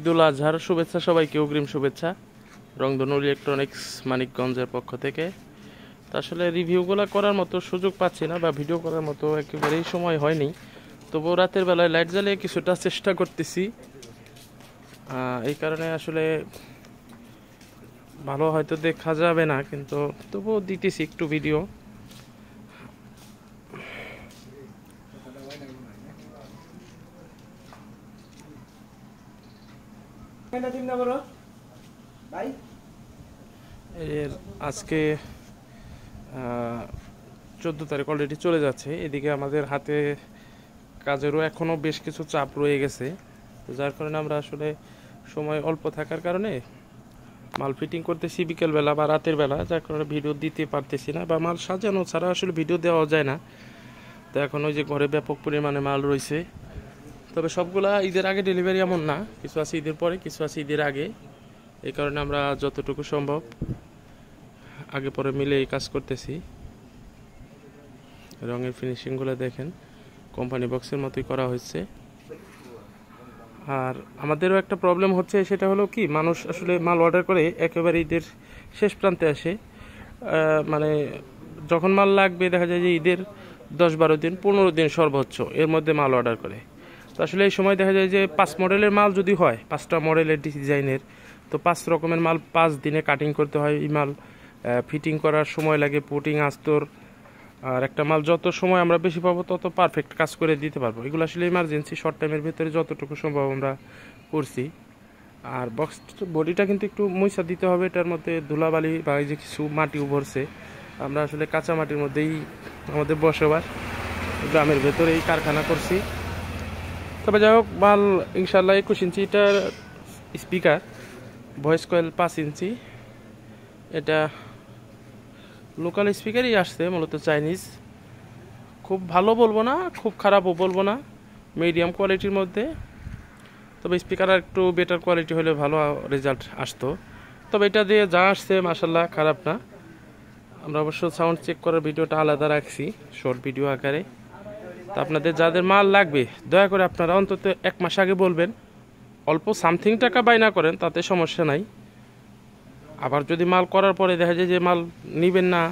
ঈদুল আজহার শুভেচ্ছা সবাইকে অগ্রিম শুভেচ্ছা রংধনু ইলেকট্রনিক্স মানিকগঞ্জের পক্ষ থেকে তো আসলে রিভিউগুলো করার মতো সুযোগ পাচ্ছি না বা ভিডিও করার মতো একেবারেই সময় হয়নি তবুও রাতের বেলায় লাইট জ্বালিয়ে কিছুটা চেষ্টা করতেছি এই কারণে আসলে ভালো হয়তো দেখা যাবে না কিন্তু তবুও দিতেছি একটু ভিডিও এর আজকে চোদ্দো তারিখ অলরেডি চলে যাচ্ছে এদিকে আমাদের হাতে কাজেরও এখনও বেশ কিছু চাপ রয়ে গেছে তো যার কারণে আমরা আসলে সময় অল্প থাকার কারণে মাল ফিটিং করতেছি বিকেলবেলা বা রাতের বেলা যার কারণে ভিডিও দিতে পারতেছি না বা মাল সাজানো ছাড়া আসলে ভিডিও দেওয়া যায় না তো এখন ওই যে ঘরে ব্যাপক পরিমাণে মাল রয়েছে তবে সবগুলা ঈদের আগে ডেলিভারি এমন না কিছু আছে ঈদের পরে কিছু আছে ঈদের আগে এই কারণে আমরা যতটুকু সম্ভব আগে পরে মিলে এই কাজ করতেছি রঙের ফিনিশিংগুলো দেখেন কোম্পানি বক্সের মতোই করা হয়েছে আর আমাদেরও একটা প্রবলেম হচ্ছে সেটা হলো কি মানুষ আসলে মাল অর্ডার করে একেবারে ঈদের শেষ প্রান্তে আসে মানে যখন মাল লাগবে দেখা যায় যে ঈদের দশ বারো দিন পনেরো দিন সর্বোচ্চ এর মধ্যে মাল অর্ডার করে তো আসলে এই সময় দেখা যায় যে পাঁচ মডেলের মাল যদি হয় পাঁচটা মডেলের ডিজাইনের তো পাঁচ রকমের মাল পাঁচ দিনে কাটিং করতে হয় এই মাল ফিটিং করার সময় লাগে পুটিং আস্তর আর একটা মাল যত সময় আমরা বেশি পাবো তত পারফেক্ট কাজ করে দিতে পারবো এগুলো আসলে ইমার্জেন্সি শর্ট টাইমের ভিতরে যতটুকু সম্ভব আমরা করছি আর বক্স বডিটা কিন্তু একটু মইসা দিতে হবে এটার মধ্যে ধুলাবালি বা এই যে কিছু মাটি উভরছে আমরা আসলে কাঁচা মাটির মধ্যেই আমাদের বসবাস গ্রামের ভেতরেই কারখানা করছি তবে যাই হোক মাল ইনশাল্লাহ একুশ ইঞ্চি এটার স্পিকার ভয়েস কয়েল পাঁচ ইঞ্চি এটা লোকাল স্পিকারই আসছে মূলত চাইনিজ খুব ভালো বলবো না খুব খারাপও বলবো না মিডিয়াম কোয়ালিটির মধ্যে তবে স্পিকার আর একটু বেটার কোয়ালিটি হলে ভালো রেজাল্ট আসতো তবে এটা দিয়ে যা আসছে মাসাল্লাহ খারাপ না আমরা অবশ্য সাউন্ড চেক করার ভিডিওটা আলাদা রাখছি শর্ট ভিডিও আকারে তো আপনাদের যাদের মাল লাগবে দয়া করে আপনারা অন্তত এক মাস আগে বলবেন অল্প সামথিং টাকা বাইনা করেন তাতে সমস্যা নাই আবার যদি মাল করার পরে দেখা যায় যে মাল নেবেন না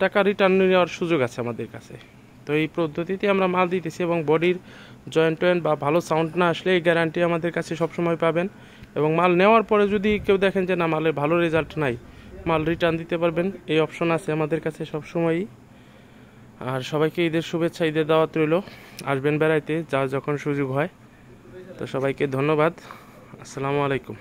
টাকা রিটার্ন নেওয়ার সুযোগ আছে আমাদের কাছে তো এই পদ্ধতিতে আমরা মাল দিতেছি এবং বডির জয়েন্ট টয়েন্ট বা ভালো সাউন্ড না আসলে এই গ্যারান্টি আমাদের কাছে সবসময় পাবেন এবং মাল নেওয়ার পরে যদি কেউ দেখেন যে না মালের ভালো রেজাল্ট নাই মাল রিটার্ন দিতে পারবেন এই অপশন আছে আমাদের কাছে সবসময়ই আর সবাইকে ঈদের শুভেচ্ছা ঈদের দাওয়াত রইল আসবেন বেড়াইতে যা যখন সুযোগ হয় তো সবাইকে ধন্যবাদ আসসালামু আলাইকুম